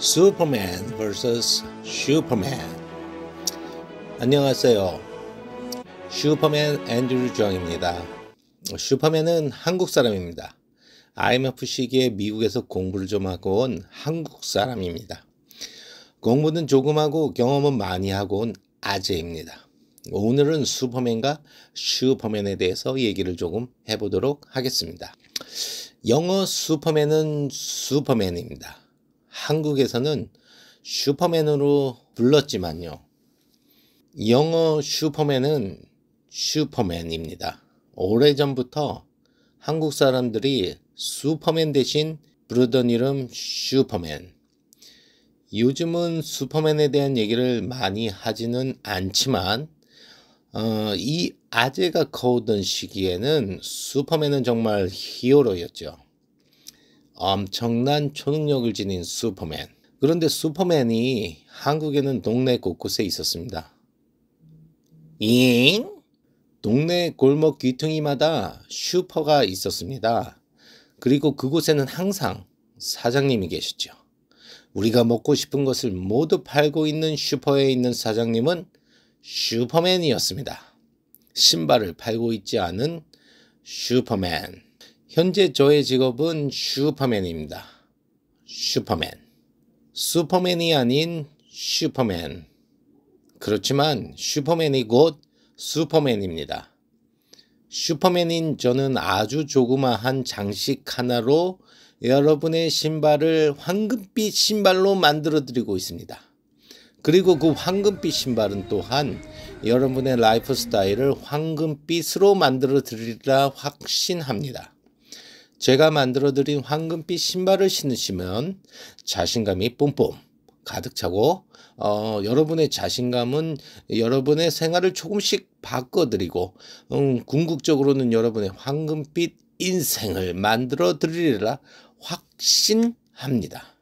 슈퍼맨 vs 슈퍼맨 안녕하세요. 슈퍼맨 앤드류 정입니다. 슈퍼맨은 한국 사람입니다. IMF 시기에 미국에서 공부를 좀 하고 온 한국 사람입니다. 공부는 조금 하고 경험은 많이 하고 온 아재입니다. 오늘은 슈퍼맨과 슈퍼맨에 대해서 얘기를 조금 해보도록 하겠습니다. 영어 슈퍼맨은 슈퍼맨입니다. 한국에서는 슈퍼맨으로 불렀지만요. 영어 슈퍼맨은 슈퍼맨입니다. 오래전부터 한국 사람들이 슈퍼맨 대신 부르던 이름 슈퍼맨. 요즘은 슈퍼맨에 대한 얘기를 많이 하지는 않지만 어, 이 아재가 커오던 시기에는 슈퍼맨은 정말 히어로였죠. 엄청난 초능력을 지닌 슈퍼맨. 그런데 슈퍼맨이 한국에는 동네 곳곳에 있었습니다. 잉? 동네 골목 귀퉁이마다 슈퍼가 있었습니다. 그리고 그곳에는 항상 사장님이 계셨죠. 우리가 먹고 싶은 것을 모두 팔고 있는 슈퍼에 있는 사장님은 슈퍼맨이었습니다. 신발을 팔고 있지 않은 슈퍼맨. 현재 저의 직업은 슈퍼맨입니다. 슈퍼맨. 슈퍼맨이 아닌 슈퍼맨. 그렇지만 슈퍼맨이 곧 슈퍼맨입니다. 슈퍼맨인 저는 아주 조그마한 장식 하나로 여러분의 신발을 황금빛 신발로 만들어 드리고 있습니다. 그리고 그 황금빛 신발은 또한 여러분의 라이프 스타일을 황금빛으로 만들어 드리리라 확신합니다. 제가 만들어드린 황금빛 신발을 신으시면 자신감이 뿜뿜 가득 차고 어, 여러분의 자신감은 여러분의 생활을 조금씩 바꿔드리고 음, 궁극적으로는 여러분의 황금빛 인생을 만들어 드리리라 확신합니다.